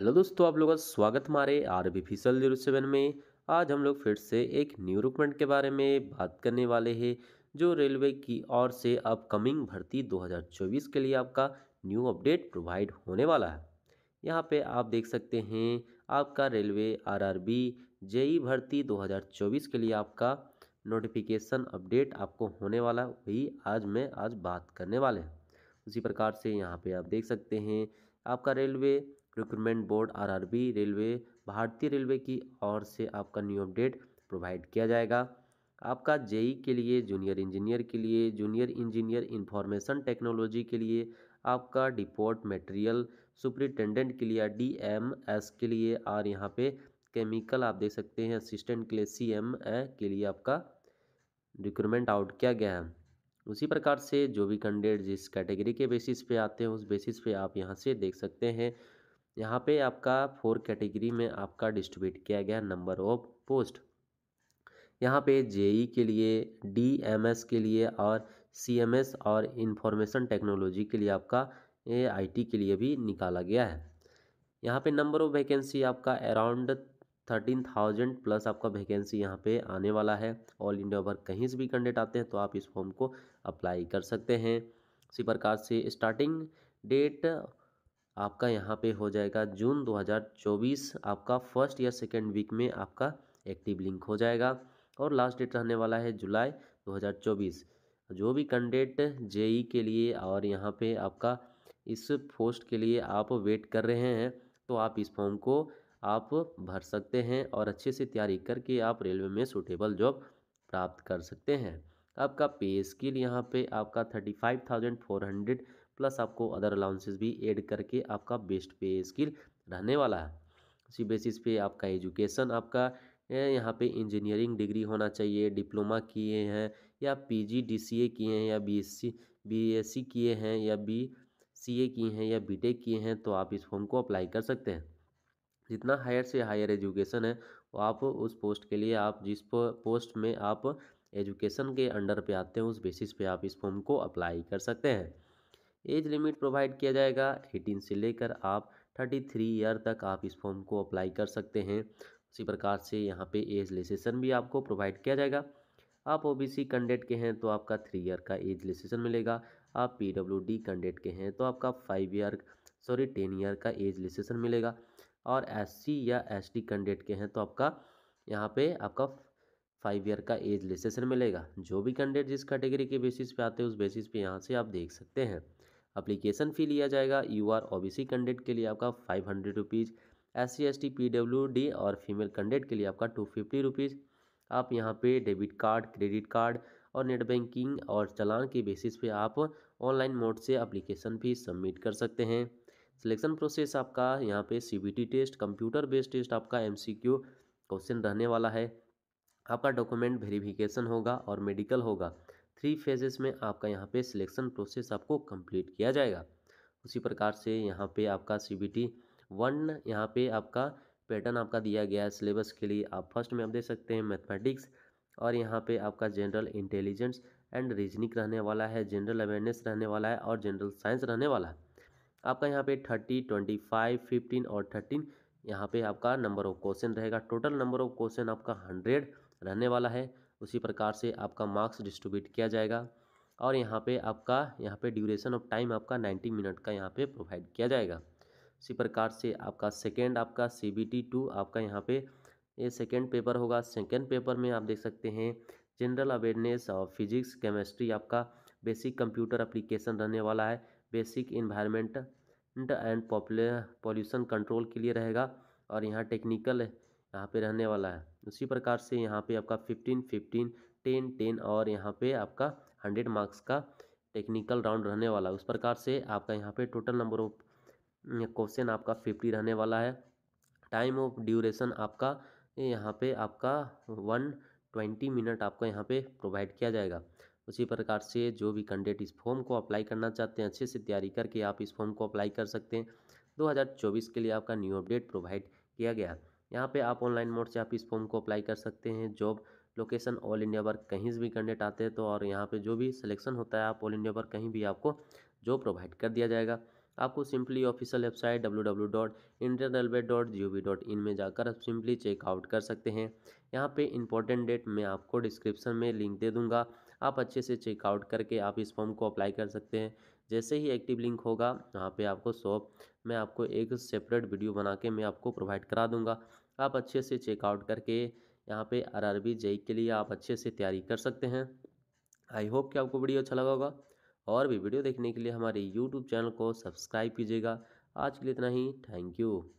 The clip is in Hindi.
हेलो दोस्तों आप लोगों का स्वागत हमारे आर बी फिसल जीरो सेवन में आज हम लोग फिर से एक न्यू रिक्रूटमेंट के बारे में बात करने वाले हैं जो रेलवे की ओर से अपकमिंग भर्ती 2024 के लिए आपका न्यू अपडेट प्रोवाइड होने वाला है यहाँ पे आप देख सकते हैं आपका रेलवे आरआरबी जेई भर्ती 2024 के लिए आपका नोटिफिकेशन अपडेट आपको होने वाला वही आज मैं आज बात करने वाले हैं उसी प्रकार से यहाँ पर आप देख सकते हैं आपका railway recruitment board RRB railway भारतीय रेलवे की ओर से आपका न्यू अपडेट प्रोवाइड किया जाएगा आपका जेई के लिए जूनियर इंजीनियर के लिए जूनियर इंजीनियर इंफॉर्मेशन टेक्नोलॉजी के लिए आपका डिपोर्ट मटेरियल सुपरिटेंडेंट के लिए डी एम एस के लिए और यहाँ पे केमिकल आप देख सकते हैं असिस्टेंट के लिए सी एम के लिए आपका रिक्रूटमेंट आउट किया गया है उसी प्रकार से जो भी कैंडिडेट जिस कैटेगरी के बेसिस पे आते हैं उस बेसिस पे आप यहाँ से देख सकते हैं यहाँ पे आपका फोर कैटेगरी में आपका डिस्ट्रीब्यूट किया गया नंबर ऑफ पोस्ट यहाँ पे जेई e के लिए डीएमएस के लिए और सीएमएस और इंफॉर्मेशन टेक्नोलॉजी के लिए आपका ए आई के लिए भी निकाला गया है यहाँ पे नंबर ऑफ वैकेंसी आपका अराउंड थर्टीन थाउजेंड प्लस आपका वैकेंसी यहाँ पे आने वाला है ऑल इंडिया भर कहीं से भी कैंडिडेट आते हैं तो आप इस फॉर्म को अप्लाई कर सकते हैं इसी प्रकार से स्टार्टिंग डेट आपका यहाँ पे हो जाएगा जून 2024 आपका फर्स्ट या सेकेंड वीक में आपका एक्टिव लिंक हो जाएगा और लास्ट डेट रहने वाला है जुलाई 2024 जो भी कैंडिडेट जेई e के लिए और यहाँ पे आपका इस पोस्ट के लिए आप वेट कर रहे हैं तो आप इस फॉर्म को आप भर सकते हैं और अच्छे से तैयारी करके आप रेलवे में सूटेबल जॉब प्राप्त कर सकते हैं आपका पे स्किल यहाँ पे आपका thirty five thousand four hundred plus आपको अदर अलाउंसेस भी ऐड करके आपका बेस्ट पे स्किल रहने वाला है उसी बेसिस पे आपका एजुकेशन आपका यहाँ पे इंजीनियरिंग डिग्री होना चाहिए डिप्लोमा किए हैं या पीजी डीसीए किए हैं या बीएससी बीएससी किए हैं या बी सी ए किए हैं या बीटेक किए हैं तो आप इस फॉर्म को अप्लाई कर सकते हैं जितना हायर से हायर एजुकेशन है वो आप उस पोस्ट के लिए आप जिस पोस्ट में आप एजुकेशन के अंडर पे आते हैं उस बेसिस पे आप इस फॉर्म को अप्लाई कर सकते हैं एज लिमिट प्रोवाइड किया जाएगा एटीन से लेकर आप थर्टी थ्री ईयर तक आप इस फॉर्म को अप्लाई कर सकते हैं उसी प्रकार से यहाँ पे एज लेसेसन भी आपको प्रोवाइड किया जाएगा आप ओ बी सी कैंडिडेट के हैं तो आपका थ्री ईयर का एज लेसेसन मिलेगा आप पी डब्ल्यू डी कैंडिडेट के हैं तो आपका five year sorry ten year का एज लेसेसन मिलेगा और एस सी या एस टी कैंडिडेट के हैं तो आपका यहाँ पे आपका फाइव ईयर का एज लेसेसन मिलेगा जो भी कैंडिडेट जिस कैटेगरी के बेसिस पे आते हैं उस बेसिस पे यहाँ से आप देख सकते हैं अप्लीकेशन फ़ी लिया जाएगा U R O B C candidate के लिए आपका five hundred rupees S C S T P W D और फीमेल कैंडिडेट के लिए आपका टू फिफ्टी रुपीज़ आप यहाँ पे डेबिट कार्ड क्रेडिट कार्ड और नेट बैंकिंग और चलान के बेसिस पे आप ऑनलाइन मोड से अप्लीकेशन भी सबमिट कर सकते हैं सिलेक्शन प्रोसेस आपका यहाँ पे C test computer based test आपका एमसीक्यू क्वेश्चन रहने वाला है आपका डॉक्यूमेंट वेरिफिकेशन होगा और मेडिकल होगा थ्री फेजेस में आपका यहाँ पे सिलेक्शन प्रोसेस आपको कंप्लीट किया जाएगा उसी प्रकार से यहाँ पे आपका सी बी टी वन यहाँ पे आपका पैटर्न आपका दिया गया है सिलेबस के लिए आप फर्स्ट में आप देख सकते हैं मैथमेटिक्स और यहाँ पे आपका जनरल इंटेलिजेंस एंड रीजनिंग रहने वाला है जनरल अवेयरनेस रहने वाला है और जनरल साइंस रहने वाला है आपका यहाँ पे थर्टी ट्वेंटी फाइव फिफ्टीन और थर्टीन यहाँ पे आपका नंबर ऑफ क्वेश्चन रहेगा टोटल नंबर ऑफ क्वेश्चन आपका हंड्रेड रहने वाला है उसी प्रकार से आपका मार्क्स डिस्ट्रीब्यूट किया जाएगा और यहाँ पे आपका यहाँ पे ड्यूरेशन ऑफ टाइम आपका 90 मिनट का यहाँ पे प्रोवाइड किया जाएगा उसी प्रकार से आपका सेकेंड आपका सी बी टी टू आपका यहाँ पे ये सेकेंड पेपर होगा सेकेंड पेपर में आप देख सकते हैं जनरल अवेयरनेस और फिजिक्स केमिस्ट्री आपका बेसिक कंप्यूटर अप्लीकेशन रहने वाला है basic environment and pollution control के लिए रहेगा और यहाँ टेक्निकल यहाँ पे रहने वाला है उसी प्रकार से यहाँ पे आपका फिफ्टीन फिफ्टीन टेन टेन और यहाँ पे आपका हंड्रेड मार्क्स का टेक्निकल राउंड रहने वाला है उस प्रकार से आपका यहाँ पे टोटल नंबर ऑफ क्वेश्चन आपका फिफ्टी रहने वाला है टाइम ऑफ ड्यूरेशन आपका यहाँ पे आपका वन ट्वेंटी मिनट आपको यहाँ पे प्रोवाइड किया जाएगा उसी प्रकार से जो भी कैंडिडेट इस फॉर्म को अप्लाई करना चाहते हैं अच्छे से तैयारी करके आप इस फॉर्म को अप्लाई कर सकते हैं 2024 के लिए आपका न्यू अपडेट प्रोवाइड किया गया यहाँ पे आप ऑनलाइन मोड से आप इस फॉर्म को अप्लाई कर सकते हैं job location all India work कहीं से भी कैंडिडेट आते हैं तो और यहाँ पे जो भी सिलेक्शन होता है आप ऑल इंडिया वर्क कहीं भी आपको जॉब प्रोवाइड कर दिया जाएगा आपको simply official website W W dot Indian railway dot G O V dot in में जाकर आप सिंपली चेकआउट कर सकते हैं यहाँ पे इंपॉर्टेंट डेट मैं आपको डिस्क्रिप्शन में लिंक दे दूँगा आप अच्छे से चेकआउट करके आप इस फॉर्म को अप्लाई कर सकते हैं जैसे ही एक्टिव लिंक होगा यहाँ पे आपको शॉप मैं आपको एक सेपरेट वीडियो बना के मैं आपको प्रोवाइड करा दूँगा आप अच्छे से चेकआउट करके यहाँ पे आर आर के लिए आप अच्छे से तैयारी कर सकते हैं आई होप कि आपको वीडियो अच्छा लगा होगा और भी वीडियो देखने के लिए हमारे यूट्यूब चैनल को सब्सक्राइब कीजिएगा आज के लिए इतना ही थैंक यू